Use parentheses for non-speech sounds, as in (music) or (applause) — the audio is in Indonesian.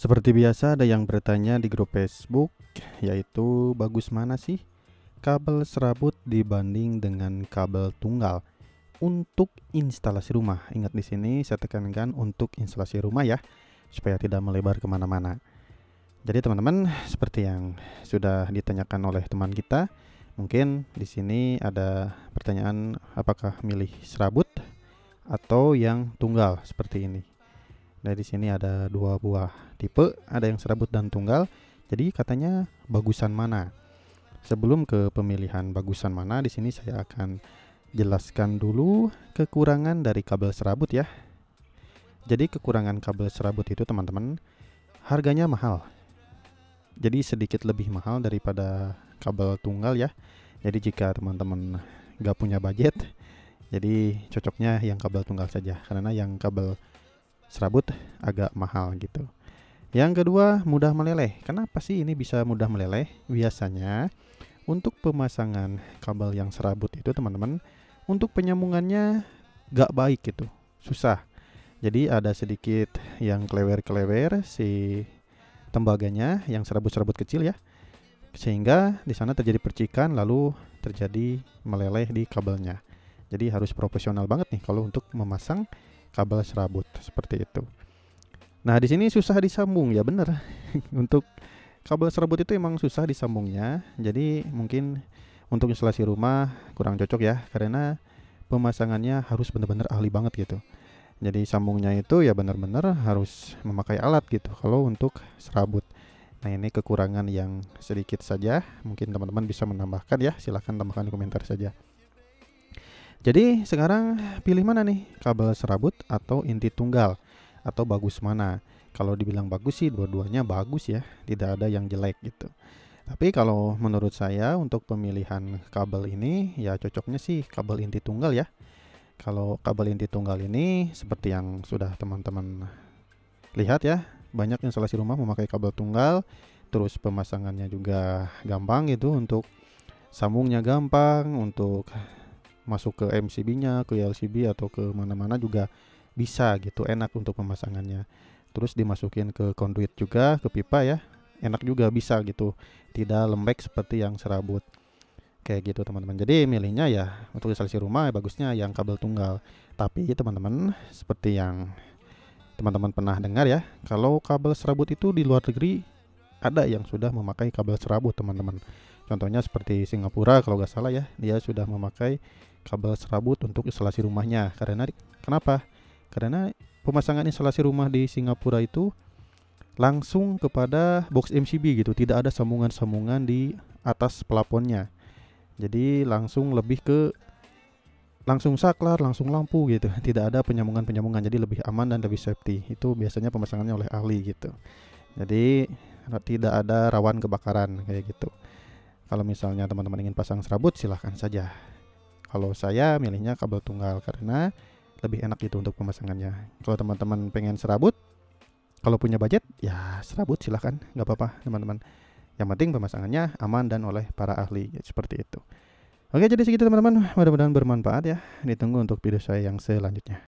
Seperti biasa ada yang bertanya di grup Facebook yaitu bagus mana sih kabel serabut dibanding dengan kabel tunggal untuk instalasi rumah. Ingat di sini saya tekankan untuk instalasi rumah ya supaya tidak melebar kemana-mana. Jadi teman-teman seperti yang sudah ditanyakan oleh teman kita mungkin di sini ada pertanyaan apakah milih serabut atau yang tunggal seperti ini. Nah di sini ada dua buah tipe, ada yang serabut dan tunggal. Jadi katanya bagusan mana? Sebelum ke pemilihan bagusan mana, di sini saya akan jelaskan dulu kekurangan dari kabel serabut ya. Jadi kekurangan kabel serabut itu teman-teman, harganya mahal. Jadi sedikit lebih mahal daripada kabel tunggal ya. Jadi jika teman-teman -teman punya budget, jadi cocoknya yang kabel tunggal saja karena yang kabel serabut agak mahal gitu. Yang kedua, mudah meleleh. Kenapa sih ini bisa mudah meleleh? Biasanya untuk pemasangan kabel yang serabut itu teman-teman, untuk penyambungannya gak baik gitu, susah. Jadi ada sedikit yang kelewer-kelewer si tembaganya yang serabut-serabut kecil ya. Sehingga di sana terjadi percikan lalu terjadi meleleh di kabelnya. Jadi harus profesional banget nih kalau untuk memasang kabel serabut seperti itu. Nah, di sini susah disambung ya bener. (laughs) untuk kabel serabut itu emang susah disambungnya. Jadi mungkin untuk instalasi rumah kurang cocok ya karena pemasangannya harus benar-benar ahli banget gitu. Jadi sambungnya itu ya benar-benar harus memakai alat gitu kalau untuk serabut. Nah ini kekurangan yang sedikit saja mungkin teman-teman bisa menambahkan ya silahkan tambahkan di komentar saja. Jadi sekarang pilih mana nih? Kabel serabut atau inti tunggal? Atau bagus mana? Kalau dibilang bagus sih dua-duanya bagus ya, tidak ada yang jelek gitu. Tapi kalau menurut saya untuk pemilihan kabel ini ya cocoknya sih kabel inti tunggal ya. Kalau kabel inti tunggal ini seperti yang sudah teman-teman lihat ya, banyak instalasi rumah memakai kabel tunggal, terus pemasangannya juga gampang gitu untuk sambungnya gampang, untuk masuk ke MCB-nya, ke LCB atau ke mana-mana juga bisa gitu, enak untuk pemasangannya. Terus dimasukin ke conduit juga, ke pipa ya. Enak juga bisa gitu. Tidak lembek seperti yang serabut. Kayak gitu teman-teman. Jadi milihnya ya untuk instalasi rumah ya bagusnya yang kabel tunggal. Tapi teman-teman seperti yang teman-teman pernah dengar ya, kalau kabel serabut itu di luar negeri ada yang sudah memakai kabel serabut teman-teman. Contohnya seperti Singapura kalau nggak salah ya, dia sudah memakai kabel serabut untuk isolasi rumahnya. Karena kenapa? Karena pemasangan isolasi rumah di Singapura itu langsung kepada box MCB gitu, tidak ada sambungan-sambungan di atas pelaponnya. Jadi langsung lebih ke langsung saklar, langsung lampu gitu. (laughs) Tidak ada penyambungan-penyambungan jadi lebih aman dan lebih safety. Itu biasanya pemasangannya oleh ahli gitu. Jadi nah, tidak ada rawan kebakaran kayak gitu. Kalau misalnya teman-teman ingin pasang serabut silahkan saja. Kalau saya milihnya kabel tunggal karena lebih enak itu untuk pemasangannya. Kalau teman-teman pengen serabut, kalau punya budget ya serabut silahkan, nggak apa-apa teman-teman. Yang penting pemasangannya aman dan oleh para ahli ya, seperti itu. Oke, jadi segitu teman-teman. Mudah-mudahan bermanfaat ya. Ditunggu untuk video saya yang selanjutnya.